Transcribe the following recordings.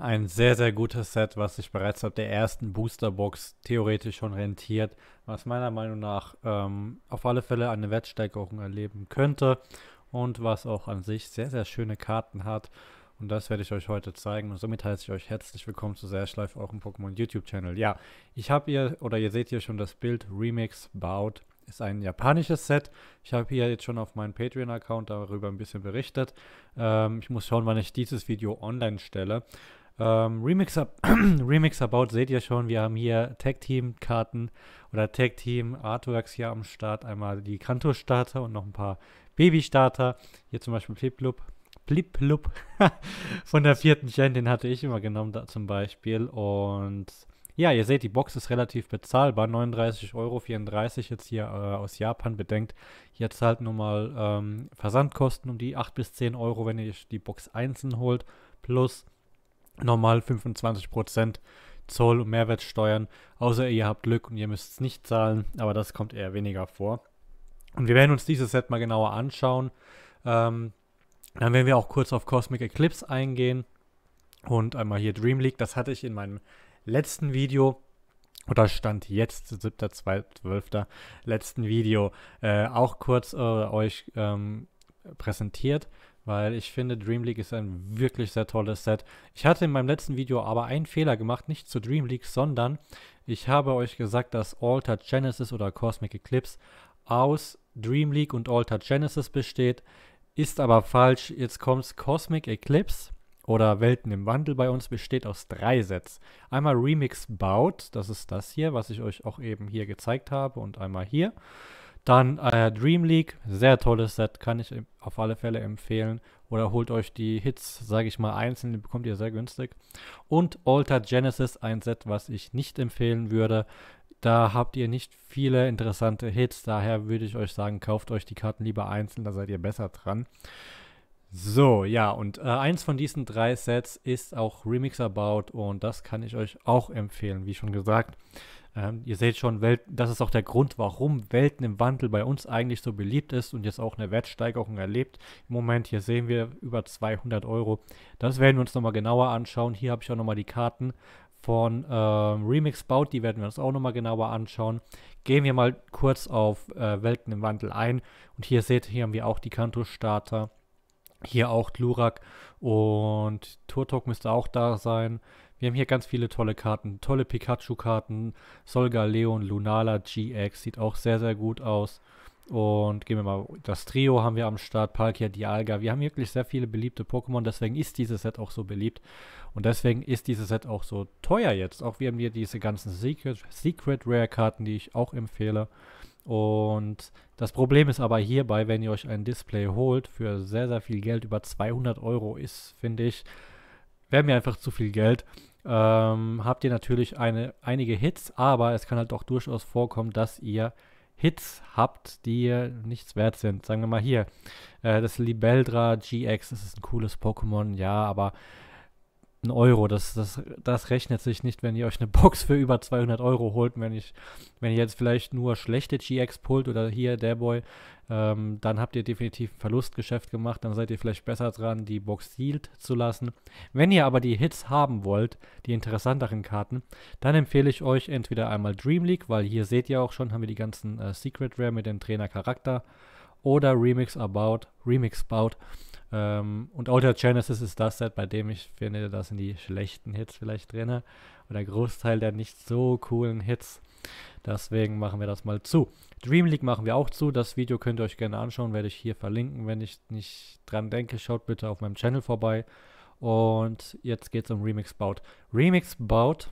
ein sehr, sehr gutes Set, was sich bereits ab der ersten Boosterbox theoretisch schon rentiert, was meiner Meinung nach ähm, auf alle Fälle eine Wertsteigerung erleben könnte und was auch an sich sehr, sehr schöne Karten hat. Und das werde ich euch heute zeigen. Und somit heiße ich euch herzlich willkommen zu Serge Live, auch Pokémon YouTube-Channel. Ja, ich habe hier, oder ihr seht hier schon das Bild Remix baut. Ist ein japanisches Set. Ich habe hier jetzt schon auf meinem Patreon-Account darüber ein bisschen berichtet. Ähm, ich muss schauen, wann ich dieses Video online stelle. Ähm, Remixer, Remixer baut, seht ihr schon, wir haben hier Tag Team Karten oder Tag Team Artworks hier am Start. Einmal die Kanto Starter und noch ein paar Baby Starter. Hier zum Beispiel Fliplup. Fliplup von der vierten Gen, den hatte ich immer genommen da zum Beispiel. Und ja, ihr seht, die Box ist relativ bezahlbar. 39,34 Euro jetzt hier äh, aus Japan bedenkt. Jetzt halt nur mal ähm, Versandkosten um die 8 bis 10 Euro, wenn ihr die Box einzeln holt. Plus normal 25% Zoll- und Mehrwertsteuern, außer ihr habt Glück und ihr müsst es nicht zahlen, aber das kommt eher weniger vor. Und wir werden uns dieses Set mal genauer anschauen. Ähm, dann werden wir auch kurz auf Cosmic Eclipse eingehen und einmal hier Dream League. Das hatte ich in meinem letzten Video oder stand jetzt 7.2.12. letzten Video äh, auch kurz äh, euch ähm, präsentiert. Weil ich finde, Dream League ist ein wirklich sehr tolles Set. Ich hatte in meinem letzten Video aber einen Fehler gemacht, nicht zu Dream League, sondern ich habe euch gesagt, dass Alter Genesis oder Cosmic Eclipse aus Dream League und Alter Genesis besteht. Ist aber falsch. Jetzt kommt's Cosmic Eclipse oder Welten im Wandel bei uns besteht aus drei Sets. Einmal Remix Baut, das ist das hier, was ich euch auch eben hier gezeigt habe und einmal hier. Dann äh, Dream League, sehr tolles Set, kann ich auf alle Fälle empfehlen. Oder holt euch die Hits, sage ich mal, einzeln, die bekommt ihr sehr günstig. Und Alter Genesis, ein Set, was ich nicht empfehlen würde. Da habt ihr nicht viele interessante Hits, daher würde ich euch sagen, kauft euch die Karten lieber einzeln, da seid ihr besser dran. So, ja, und äh, eins von diesen drei Sets ist auch Remix About und das kann ich euch auch empfehlen, wie schon gesagt. Ähm, ihr seht schon, Welt, das ist auch der Grund, warum Welten im Wandel bei uns eigentlich so beliebt ist und jetzt auch eine Wertsteigerung erlebt. Im Moment, hier sehen wir über 200 Euro. Das werden wir uns nochmal genauer anschauen. Hier habe ich auch nochmal die Karten von ähm, Remix baut, die werden wir uns auch nochmal genauer anschauen. Gehen wir mal kurz auf äh, Welten im Wandel ein. Und hier seht ihr, hier haben wir auch die Kanto-Starter. Hier auch Glurak und Turtok müsste auch da sein. Wir haben hier ganz viele tolle Karten. Tolle Pikachu-Karten. Solga Leon, Lunala GX. Sieht auch sehr, sehr gut aus. Und gehen wir mal, das Trio haben wir am Start, Palkia, Dialga. Wir haben wirklich sehr viele beliebte Pokémon, deswegen ist dieses Set auch so beliebt. Und deswegen ist dieses Set auch so teuer jetzt. Auch wir haben hier diese ganzen Secret, Secret Rare Karten, die ich auch empfehle. Und das Problem ist aber hierbei, wenn ihr euch ein Display holt, für sehr, sehr viel Geld, über 200 Euro ist, finde ich, wäre mir einfach zu viel Geld ähm, habt ihr natürlich eine, einige Hits, aber es kann halt auch durchaus vorkommen, dass ihr Hits habt, die nichts wert sind. Sagen wir mal hier, äh, das Libeldra GX, das ist ein cooles Pokémon, ja, aber ein Euro. Das, das, das rechnet sich nicht, wenn ihr euch eine Box für über 200 Euro holt. Wenn, ich, wenn ihr jetzt vielleicht nur schlechte GX pullt oder hier der Boy, ähm, dann habt ihr definitiv ein Verlustgeschäft gemacht. Dann seid ihr vielleicht besser dran, die Box sealed zu lassen. Wenn ihr aber die Hits haben wollt, die interessanteren Karten, dann empfehle ich euch entweder einmal Dream League, weil hier seht ihr auch schon, haben wir die ganzen äh, Secret Rare mit dem Trainer Charakter oder Remix About, Remix About. Ähm, und Outer Genesis ist das Set, bei dem ich finde, das sind die schlechten Hits vielleicht drin. Oder Großteil der nicht so coolen Hits. Deswegen machen wir das mal zu. Dream League machen wir auch zu. Das Video könnt ihr euch gerne anschauen, werde ich hier verlinken. Wenn ich nicht dran denke, schaut bitte auf meinem Channel vorbei. Und jetzt geht es um Remix Bout. Remix Bout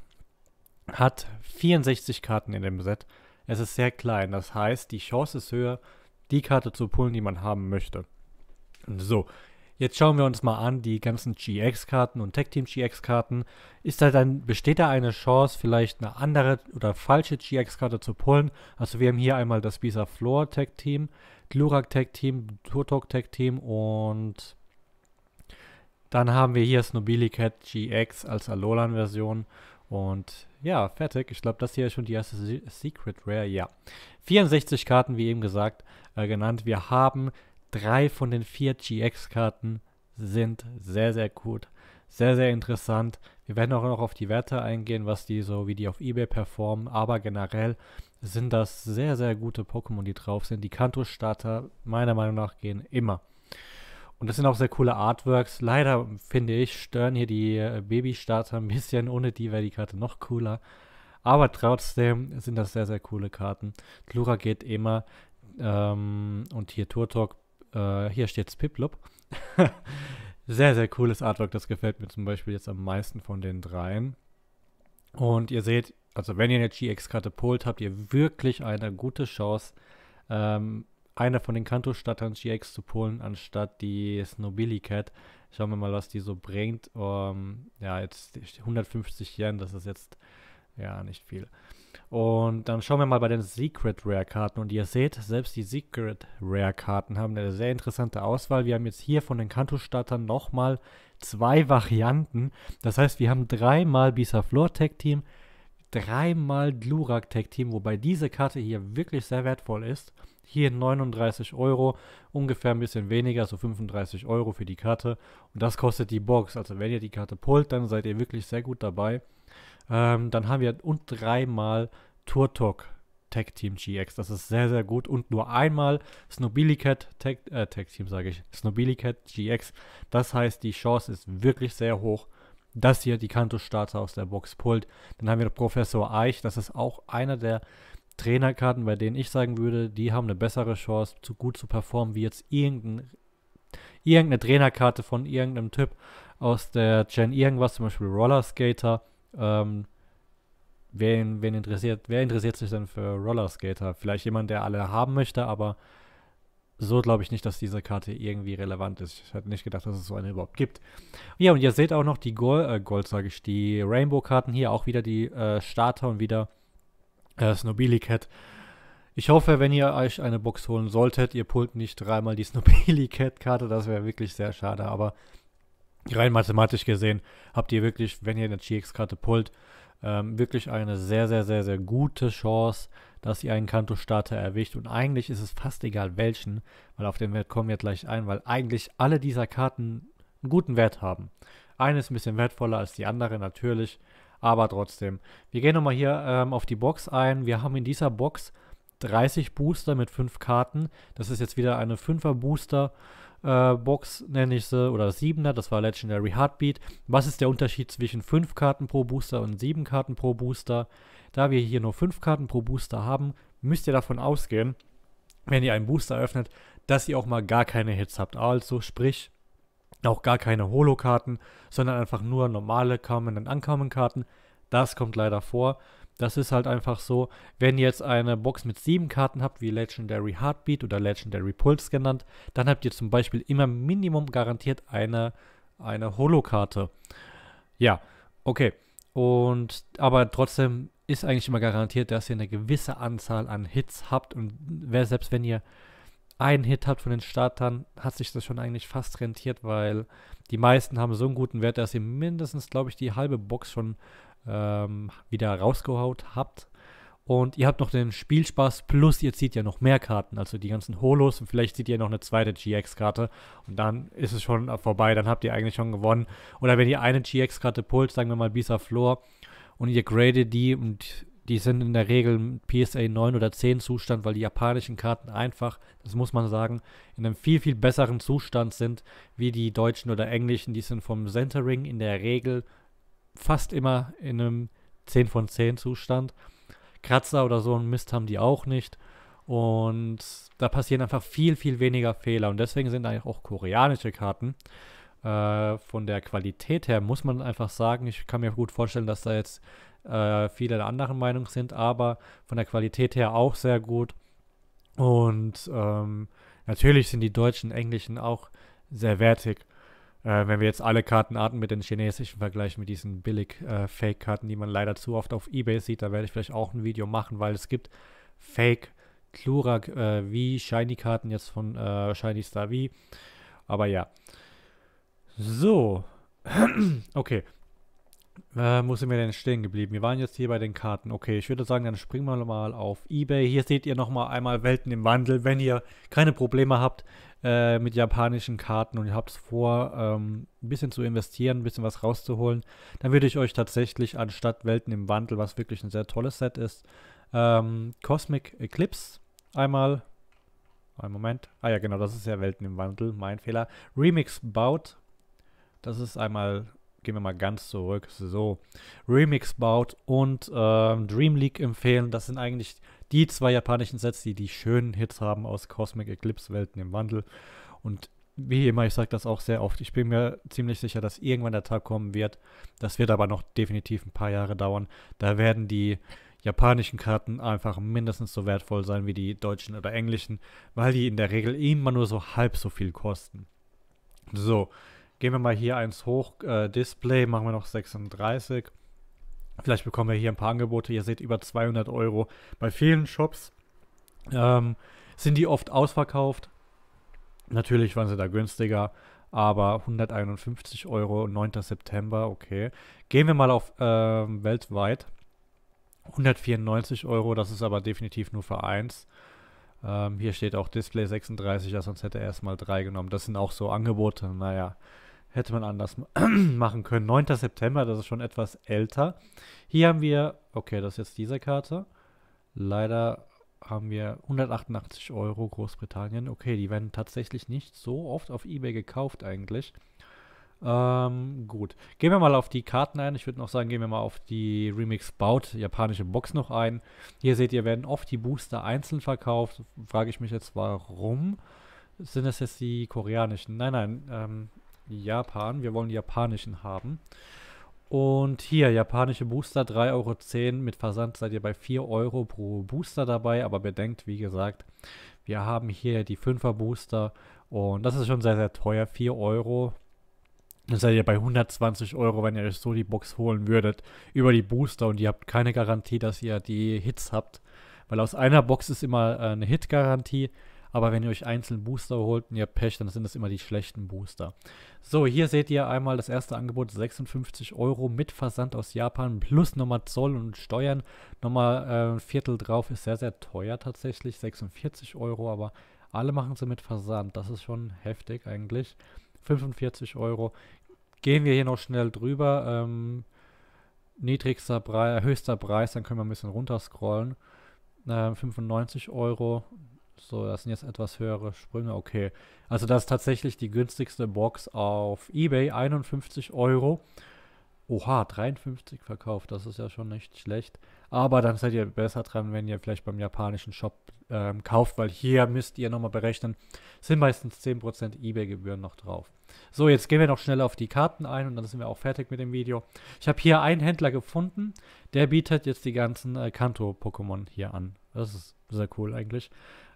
hat 64 Karten in dem Set. Es ist sehr klein, das heißt, die Chance ist höher, die Karte zu pullen, die man haben möchte. So, jetzt schauen wir uns mal an, die ganzen GX-Karten und Tech Team GX-Karten. Ist da dann, besteht da eine Chance, vielleicht eine andere oder falsche GX-Karte zu pullen? Also wir haben hier einmal das Visa Floor Tech Team, Glurak Tech Team, Turtok Tech Team und dann haben wir hier Snobili GX als Alolan-Version. Und ja, fertig. Ich glaube, das hier ist schon die erste Se Secret Rare. Ja. 64 Karten, wie eben gesagt, äh, genannt. Wir haben Drei von den vier GX-Karten sind sehr, sehr gut. Sehr, sehr interessant. Wir werden auch noch auf die Werte eingehen, was die so, wie die auf Ebay performen. Aber generell sind das sehr, sehr gute Pokémon, die drauf sind. Die Kanto-Starter, meiner Meinung nach, gehen immer. Und das sind auch sehr coole Artworks. Leider, finde ich, stören hier die äh, Baby-Starter ein bisschen. Ohne die wäre die Karte noch cooler. Aber trotzdem sind das sehr, sehr coole Karten. Glura geht immer. Ähm, und hier Turtok äh, hier steht Piplop. sehr, sehr cooles Artwork. Das gefällt mir zum Beispiel jetzt am meisten von den dreien. Und ihr seht, also wenn ihr eine GX-Karte polt, habt ihr wirklich eine gute Chance, ähm, eine von den Kanto-Stattern GX zu polen, anstatt die Snobili Cat. Schauen wir mal, was die so bringt. Um, ähm, ja, jetzt 150 Yen, das ist jetzt ja nicht viel. Und dann schauen wir mal bei den Secret Rare Karten. Und ihr seht, selbst die Secret Rare Karten haben eine sehr interessante Auswahl. Wir haben jetzt hier von den Kanto-Startern nochmal zwei Varianten. Das heißt, wir haben dreimal Bisaflor Floor Tag Team, dreimal Glurak Tag Team, wobei diese Karte hier wirklich sehr wertvoll ist. Hier 39 Euro, ungefähr ein bisschen weniger, so 35 Euro für die Karte. Und das kostet die Box. Also wenn ihr die Karte pullt, dann seid ihr wirklich sehr gut dabei. Ähm, dann haben wir und dreimal Turtok Tag Team GX. Das ist sehr, sehr gut. Und nur einmal Snobilicat Tag, äh, Tag Team, sage ich. Snobilicat GX. Das heißt, die Chance ist wirklich sehr hoch, dass hier die Kanto-Starter aus der Box pullt. Dann haben wir Professor Eich. Das ist auch einer der Trainerkarten, bei denen ich sagen würde, die haben eine bessere Chance, zu gut zu performen, wie jetzt irgendein, irgendeine Trainerkarte von irgendeinem Typ aus der Gen irgendwas, zum Beispiel Roller Skater ähm, wen, wen interessiert, wer interessiert sich denn für Rollerskater? Vielleicht jemand, der alle haben möchte, aber so glaube ich nicht, dass diese Karte irgendwie relevant ist. Ich hätte nicht gedacht, dass es so eine überhaupt gibt. Ja, und ihr seht auch noch die Gold, äh, Gold sage ich, die Rainbow-Karten hier, auch wieder die äh, Starter und wieder äh, Snobili Cat. Ich hoffe, wenn ihr euch eine Box holen solltet, ihr pullt nicht dreimal die Snobili Cat-Karte. Das wäre wirklich sehr schade, aber rein mathematisch gesehen habt ihr wirklich, wenn ihr eine GX-Karte pullt, ähm, wirklich eine sehr, sehr, sehr, sehr gute Chance, dass ihr einen Kanto-Starter erwischt. Und eigentlich ist es fast egal welchen, weil auf den Wert kommen wir gleich ein, weil eigentlich alle dieser Karten einen guten Wert haben. Eine ist ein bisschen wertvoller als die andere natürlich, aber trotzdem. Wir gehen nochmal hier ähm, auf die Box ein. Wir haben in dieser Box 30 Booster mit 5 Karten. Das ist jetzt wieder eine 5er Booster äh, Box nenne ich sie, oder 7er, das war Legendary Heartbeat. Was ist der Unterschied zwischen 5 Karten pro Booster und 7 Karten pro Booster? Da wir hier nur 5 Karten pro Booster haben, müsst ihr davon ausgehen, wenn ihr einen Booster öffnet, dass ihr auch mal gar keine Hits habt. Also sprich, auch gar keine Holo-Karten, sondern einfach nur normale Common- und Uncommon-Karten. Das kommt leider vor. Das ist halt einfach so, wenn ihr jetzt eine Box mit sieben Karten habt, wie Legendary Heartbeat oder Legendary Pulse genannt, dann habt ihr zum Beispiel immer Minimum garantiert eine, eine Holo-Karte. Ja, okay. Und aber trotzdem ist eigentlich immer garantiert, dass ihr eine gewisse Anzahl an Hits habt. Und wer, selbst wenn ihr einen Hit habt von den Startern, hat sich das schon eigentlich fast rentiert, weil die meisten haben so einen guten Wert, dass ihr mindestens, glaube ich, die halbe Box schon ähm, wieder rausgehaut habt. Und ihr habt noch den Spielspaß plus ihr zieht ja noch mehr Karten, also die ganzen Holos und vielleicht zieht ihr noch eine zweite GX-Karte und dann ist es schon vorbei, dann habt ihr eigentlich schon gewonnen. Oder wenn ihr eine GX-Karte pullt, sagen wir mal Bisa Floor und ihr gradet die und die sind in der Regel PSA 9 oder 10 Zustand, weil die japanischen Karten einfach, das muss man sagen, in einem viel, viel besseren Zustand sind wie die deutschen oder englischen. Die sind vom Centering in der Regel fast immer in einem 10 von 10 Zustand. Kratzer oder so ein Mist haben die auch nicht. Und da passieren einfach viel, viel weniger Fehler. Und deswegen sind eigentlich auch koreanische Karten. Äh, von der Qualität her muss man einfach sagen, ich kann mir gut vorstellen, dass da jetzt äh, viele der anderen Meinung sind, aber von der Qualität her auch sehr gut. Und ähm, natürlich sind die deutschen, englischen auch sehr wertig. Äh, wenn wir jetzt alle Kartenarten mit den chinesischen vergleichen, mit diesen Billig-Fake-Karten, äh, die man leider zu oft auf Ebay sieht, da werde ich vielleicht auch ein Video machen, weil es gibt Fake Klurak äh, wie Shiny-Karten jetzt von äh, Shiny Star V. Aber ja. So. okay. Äh, wo sind wir denn stehen geblieben? Wir waren jetzt hier bei den Karten. Okay, ich würde sagen, dann springen wir mal auf Ebay. Hier seht ihr nochmal einmal Welten im Wandel. Wenn ihr keine Probleme habt äh, mit japanischen Karten und ihr habt es vor, ähm, ein bisschen zu investieren, ein bisschen was rauszuholen, dann würde ich euch tatsächlich anstatt Welten im Wandel, was wirklich ein sehr tolles Set ist, ähm, Cosmic Eclipse einmal. Einen Moment. Ah ja, genau, das ist ja Welten im Wandel. Mein Fehler. Remix Bout. Das ist einmal gehen wir mal ganz zurück. So, Remix Bout und ähm, Dream League empfehlen. Das sind eigentlich die zwei japanischen Sets, die die schönen Hits haben aus Cosmic Eclipse, Welten im Wandel. Und wie immer, ich sage das auch sehr oft. Ich bin mir ziemlich sicher, dass irgendwann der Tag kommen wird. Das wird aber noch definitiv ein paar Jahre dauern. Da werden die japanischen Karten einfach mindestens so wertvoll sein wie die deutschen oder englischen, weil die in der Regel immer nur so halb so viel kosten. So, Gehen wir mal hier eins hoch, äh, Display, machen wir noch 36. Vielleicht bekommen wir hier ein paar Angebote. Ihr seht über 200 Euro. Bei vielen Shops ähm, sind die oft ausverkauft. Natürlich waren sie da günstiger, aber 151 Euro, 9. September, okay. Gehen wir mal auf äh, weltweit. 194 Euro, das ist aber definitiv nur für eins. Ähm, hier steht auch Display 36, ja, sonst hätte er erstmal drei genommen. Das sind auch so Angebote, naja hätte man anders machen können. 9. September, das ist schon etwas älter. Hier haben wir, okay, das ist jetzt diese Karte. Leider haben wir 188 Euro Großbritannien. Okay, die werden tatsächlich nicht so oft auf eBay gekauft eigentlich. Ähm, gut. Gehen wir mal auf die Karten ein. Ich würde noch sagen, gehen wir mal auf die Remix Bout japanische Box noch ein. Hier seht ihr, werden oft die Booster einzeln verkauft. Frage ich mich jetzt, warum? Sind das jetzt die koreanischen? Nein, nein. Ähm, Japan. Wir wollen japanischen haben. Und hier, japanische Booster, 3,10 Euro. Mit Versand seid ihr bei 4 Euro pro Booster dabei. Aber bedenkt, wie gesagt, wir haben hier die 5er Booster. Und das ist schon sehr, sehr teuer. 4 Euro. Dann seid ihr bei 120 Euro, wenn ihr euch so die Box holen würdet. Über die Booster. Und ihr habt keine Garantie, dass ihr die Hits habt. Weil aus einer Box ist immer äh, eine Hit-Garantie. Aber wenn ihr euch einzeln Booster holt und ihr habt Pech, dann sind das immer die schlechten Booster. So, hier seht ihr einmal das erste Angebot, 56 Euro mit Versand aus Japan plus nochmal Zoll und Steuern. Nochmal äh, ein Viertel drauf ist sehr, sehr teuer tatsächlich, 46 Euro, aber alle machen sie mit Versand. Das ist schon heftig eigentlich. 45 Euro. Gehen wir hier noch schnell drüber. Ähm, niedrigster Preis, höchster Preis, dann können wir ein bisschen runterscrollen. Äh, 95 Euro, so, das sind jetzt etwas höhere Sprünge. Okay. Also das ist tatsächlich die günstigste Box auf Ebay. 51 Euro. Oha, 53 verkauft. Das ist ja schon nicht schlecht. Aber dann seid ihr besser dran, wenn ihr vielleicht beim japanischen Shop ähm, kauft, weil hier müsst ihr nochmal berechnen, sind meistens 10% Ebay-Gebühren noch drauf. So, jetzt gehen wir noch schnell auf die Karten ein und dann sind wir auch fertig mit dem Video. Ich habe hier einen Händler gefunden, der bietet jetzt die ganzen äh, Kanto-Pokémon hier an. Das ist sehr cool eigentlich.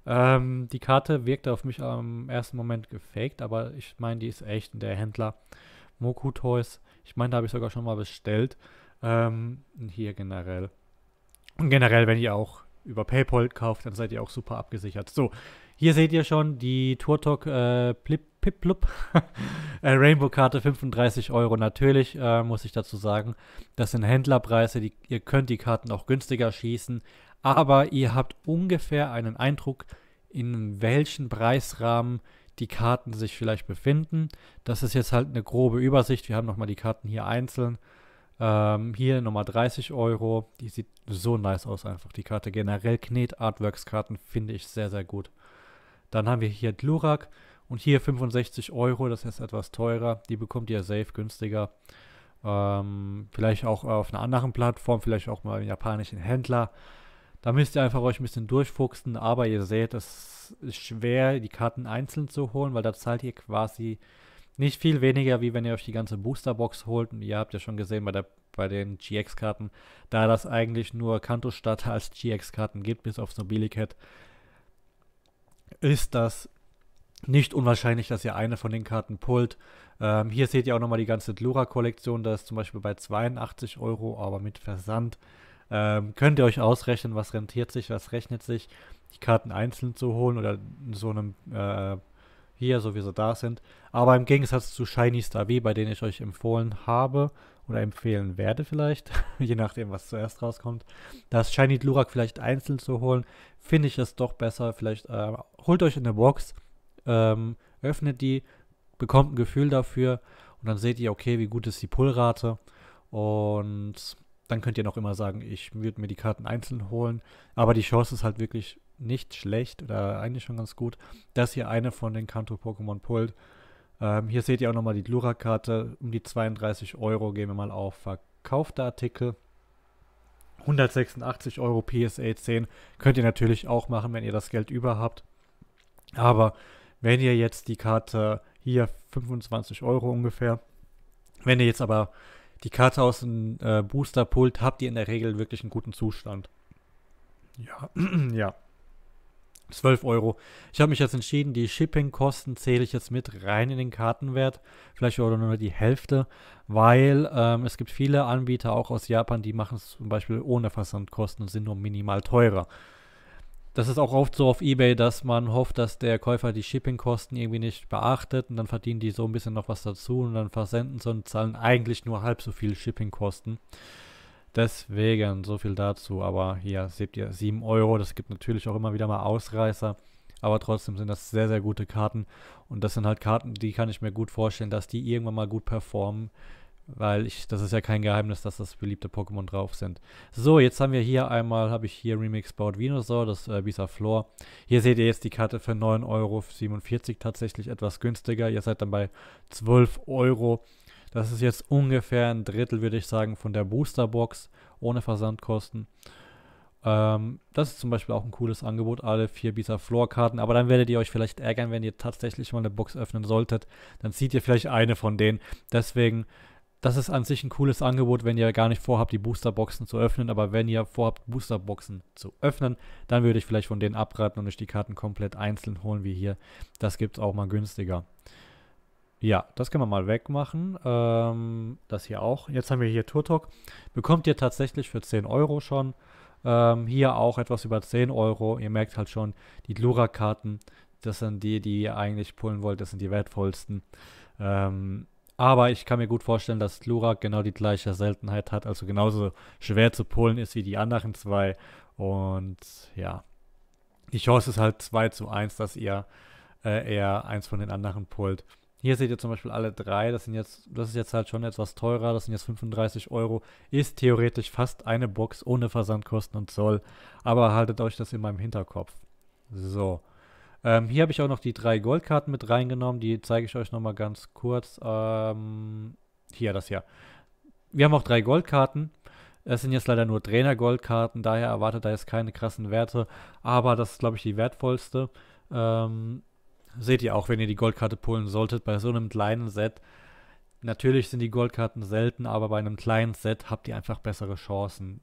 Ähm, die Karte wirkte auf mich am ersten Moment gefaked, aber ich meine, die ist echt. Und der Händler Moku Toys, ich meine, da habe ich sogar schon mal bestellt. Ähm, hier generell. Und generell, wenn ihr auch über PayPal kauft, dann seid ihr auch super abgesichert. So, hier seht ihr schon die Turtok äh, Plip, Pip, Plup, äh, Rainbow-Karte 35 Euro. Natürlich äh, muss ich dazu sagen, das sind Händlerpreise. Die, ihr könnt die Karten auch günstiger schießen, aber ihr habt ungefähr einen Eindruck, in welchen Preisrahmen die Karten sich vielleicht befinden. Das ist jetzt halt eine grobe Übersicht. Wir haben nochmal die Karten hier einzeln. Ähm, hier nochmal 30 Euro. Die sieht so nice aus einfach, die Karte. Generell Knet-Artworks-Karten finde ich sehr, sehr gut. Dann haben wir hier Glurak und hier 65 Euro. Das ist etwas teurer. Die bekommt ihr safe günstiger. Ähm, vielleicht auch auf einer anderen Plattform, vielleicht auch mal im japanischen Händler. Da müsst ihr einfach euch ein bisschen durchfuchsen, aber ihr seht, es ist schwer, die Karten einzeln zu holen, weil da zahlt ihr quasi nicht viel weniger, wie wenn ihr euch die ganze Boosterbox holt. Und ihr habt ja schon gesehen bei, der, bei den GX-Karten, da das eigentlich nur Kanto-Starter als GX-Karten gibt, bis aufs Nobilicat, ist das nicht unwahrscheinlich, dass ihr eine von den Karten pullt. Ähm, hier seht ihr auch nochmal die ganze Glura-Kollektion. Da ist zum Beispiel bei 82 Euro, aber mit Versand ähm, könnt ihr euch ausrechnen, was rentiert sich, was rechnet sich, die Karten einzeln zu holen oder in so einem äh, hier, so wie sie da sind. Aber im Gegensatz zu Shiny Star V, bei denen ich euch empfohlen habe oder empfehlen werde vielleicht, je nachdem, was zuerst rauskommt, das Shiny Glurak vielleicht einzeln zu holen, finde ich es doch besser. Vielleicht äh, holt euch eine Box, ähm, öffnet die, bekommt ein Gefühl dafür und dann seht ihr, okay, wie gut ist die Pullrate und dann könnt ihr noch immer sagen, ich würde mir die Karten einzeln holen. Aber die Chance ist halt wirklich nicht schlecht oder eigentlich schon ganz gut, dass ihr eine von den Kanto-Pokémon pullt. Ähm, hier seht ihr auch nochmal die Glura-Karte. Um die 32 Euro gehen wir mal auf verkaufte Artikel. 186 Euro PSA 10 könnt ihr natürlich auch machen, wenn ihr das Geld über habt. Aber wenn ihr jetzt die Karte hier 25 Euro ungefähr, wenn ihr jetzt aber die Karte aus dem äh, Boosterpult habt ihr in der Regel wirklich einen guten Zustand. Ja, ja. 12 Euro. Ich habe mich jetzt entschieden, die Shipping-Kosten zähle ich jetzt mit rein in den Kartenwert. Vielleicht oder nur die Hälfte, weil ähm, es gibt viele Anbieter auch aus Japan, die machen es zum Beispiel ohne Versandkosten und sind nur minimal teurer das ist auch oft so auf Ebay, dass man hofft, dass der Käufer die Shippingkosten irgendwie nicht beachtet und dann verdienen die so ein bisschen noch was dazu und dann versenden sie und zahlen eigentlich nur halb so viel Shippingkosten. Deswegen so viel dazu, aber hier seht ihr 7 Euro, das gibt natürlich auch immer wieder mal Ausreißer, aber trotzdem sind das sehr, sehr gute Karten und das sind halt Karten, die kann ich mir gut vorstellen, dass die irgendwann mal gut performen. Weil ich, das ist ja kein Geheimnis, dass das beliebte Pokémon drauf sind. So, jetzt haben wir hier einmal, habe ich hier Remix Baut Venusaur, das äh, Bisa Floor. Hier seht ihr jetzt die Karte für 9,47 Euro tatsächlich etwas günstiger. Ihr seid dann bei 12 Euro. Das ist jetzt ungefähr ein Drittel, würde ich sagen, von der Boosterbox ohne Versandkosten. Ähm, das ist zum Beispiel auch ein cooles Angebot, alle vier Bisa Floor Karten. Aber dann werdet ihr euch vielleicht ärgern, wenn ihr tatsächlich mal eine Box öffnen solltet. Dann zieht ihr vielleicht eine von denen. Deswegen das ist an sich ein cooles Angebot, wenn ihr gar nicht vorhabt, die Boosterboxen zu öffnen. Aber wenn ihr vorhabt, Boosterboxen zu öffnen, dann würde ich vielleicht von denen abraten und euch die Karten komplett einzeln holen, wie hier. Das gibt es auch mal günstiger. Ja, das können wir mal wegmachen. Ähm, das hier auch. Jetzt haben wir hier Turtok. Bekommt ihr tatsächlich für 10 Euro schon. Ähm, hier auch etwas über 10 Euro. Ihr merkt halt schon, die Glura-Karten, das sind die, die ihr eigentlich pullen wollt. Das sind die wertvollsten. Ähm, aber ich kann mir gut vorstellen, dass Lurak genau die gleiche Seltenheit hat, also genauso schwer zu pullen ist wie die anderen zwei. Und ja, die Chance ist halt 2 zu 1, dass ihr äh, eher eins von den anderen pullt. Hier seht ihr zum Beispiel alle drei, das, sind jetzt, das ist jetzt halt schon etwas teurer, das sind jetzt 35 Euro, ist theoretisch fast eine Box ohne Versandkosten und Zoll, aber haltet euch das immer im Hinterkopf. So, ähm, hier habe ich auch noch die drei Goldkarten mit reingenommen. Die zeige ich euch nochmal ganz kurz. Ähm, hier, das hier. Wir haben auch drei Goldkarten. Es sind jetzt leider nur Trainer-Goldkarten, daher erwartet da jetzt keine krassen Werte. Aber das ist, glaube ich, die wertvollste. Ähm, seht ihr auch, wenn ihr die Goldkarte polen solltet, bei so einem kleinen Set. Natürlich sind die Goldkarten selten, aber bei einem kleinen Set habt ihr einfach bessere Chancen.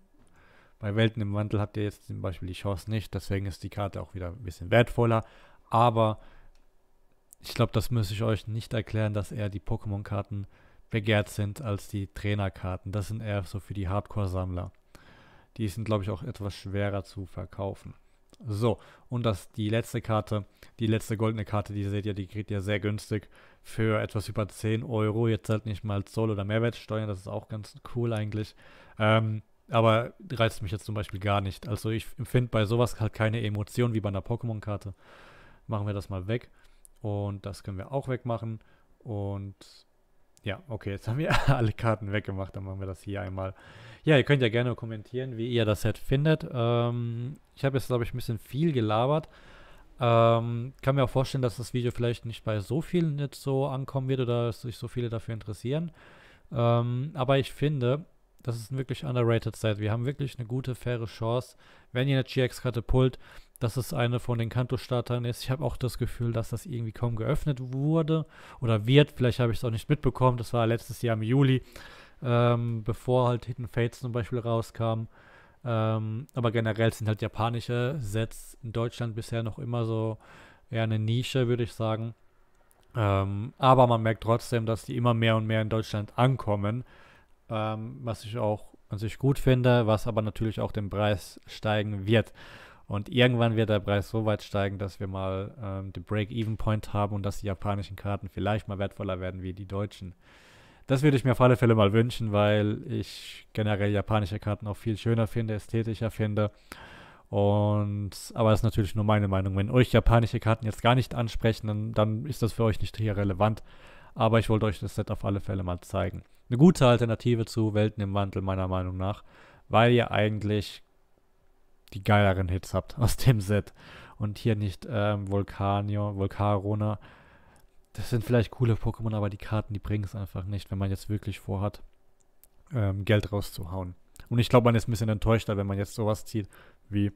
Bei Welten im Wandel habt ihr jetzt zum Beispiel die Chance nicht, deswegen ist die Karte auch wieder ein bisschen wertvoller. Aber ich glaube, das müsste ich euch nicht erklären, dass eher die Pokémon-Karten begehrt sind als die Trainerkarten. Das sind eher so für die Hardcore-Sammler. Die sind, glaube ich, auch etwas schwerer zu verkaufen. So, und das die letzte Karte, die letzte goldene Karte, die seht ihr, die kriegt ihr sehr günstig für etwas über 10 Euro. Jetzt zahlt nicht mal Zoll oder Mehrwertsteuer, das ist auch ganz cool eigentlich. Ähm, aber reizt mich jetzt zum Beispiel gar nicht. Also ich empfinde bei sowas halt keine Emotion wie bei einer Pokémon-Karte machen wir das mal weg. Und das können wir auch wegmachen. Und ja, okay, jetzt haben wir alle Karten weggemacht. Dann machen wir das hier einmal. Ja, ihr könnt ja gerne kommentieren, wie ihr das Set findet. Ähm, ich habe jetzt, glaube ich, ein bisschen viel gelabert. Ähm, kann mir auch vorstellen, dass das Video vielleicht nicht bei so vielen jetzt so ankommen wird oder dass sich so viele dafür interessieren. Ähm, aber ich finde, das ist ein wirklich underrated Set. Wir haben wirklich eine gute, faire Chance. Wenn ihr eine GX-Karte pullt, dass es eine von den Kanto-Startern ist. Ich habe auch das Gefühl, dass das irgendwie kaum geöffnet wurde oder wird. Vielleicht habe ich es auch nicht mitbekommen. Das war letztes Jahr im Juli, ähm, bevor halt Hidden Fates zum Beispiel rauskam. Ähm, aber generell sind halt japanische Sets in Deutschland bisher noch immer so eher eine Nische, würde ich sagen. Ähm, aber man merkt trotzdem, dass die immer mehr und mehr in Deutschland ankommen, ähm, was ich auch an sich gut finde, was aber natürlich auch den Preis steigen wird. Und irgendwann wird der Preis so weit steigen, dass wir mal ähm, den Break-Even-Point haben und dass die japanischen Karten vielleicht mal wertvoller werden wie die deutschen. Das würde ich mir auf alle Fälle mal wünschen, weil ich generell japanische Karten auch viel schöner finde, ästhetischer finde. Und aber das ist natürlich nur meine Meinung. Wenn euch japanische Karten jetzt gar nicht ansprechen, dann, dann ist das für euch nicht hier relevant. Aber ich wollte euch das Set auf alle Fälle mal zeigen. Eine gute Alternative zu Welten im Wandel, meiner Meinung nach, weil ihr eigentlich die geileren Hits habt aus dem Set. Und hier nicht ähm, Volcanio, Volcarona. Das sind vielleicht coole Pokémon, aber die Karten, die bringen es einfach nicht, wenn man jetzt wirklich vorhat, ähm, Geld rauszuhauen. Und ich glaube, man ist ein bisschen enttäuschter, wenn man jetzt sowas zieht wie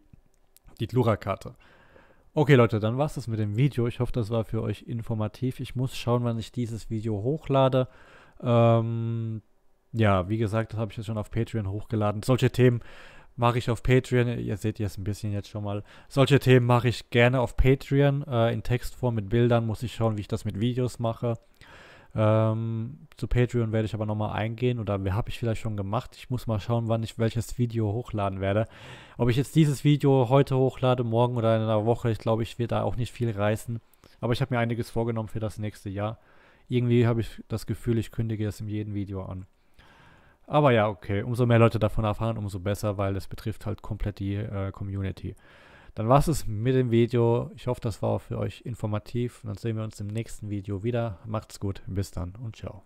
die Glura-Karte. Okay Leute, dann war es das mit dem Video. Ich hoffe, das war für euch informativ. Ich muss schauen, wann ich dieses Video hochlade. Ähm, ja, wie gesagt, das habe ich jetzt schon auf Patreon hochgeladen. Solche Themen mache ich auf Patreon. Ihr seht jetzt ein bisschen jetzt schon mal. Solche Themen mache ich gerne auf Patreon. Äh, in Textform mit Bildern muss ich schauen, wie ich das mit Videos mache. Ähm, zu Patreon werde ich aber nochmal eingehen oder habe ich vielleicht schon gemacht. Ich muss mal schauen, wann ich welches Video hochladen werde. Ob ich jetzt dieses Video heute hochlade, morgen oder in einer Woche, ich glaube, ich werde da auch nicht viel reißen. Aber ich habe mir einiges vorgenommen für das nächste Jahr. Irgendwie habe ich das Gefühl, ich kündige es in jedem Video an. Aber ja, okay, umso mehr Leute davon erfahren, umso besser, weil es betrifft halt komplett die äh, Community. Dann war es mit dem Video. Ich hoffe, das war für euch informativ. Und dann sehen wir uns im nächsten Video wieder. Macht's gut, bis dann und ciao.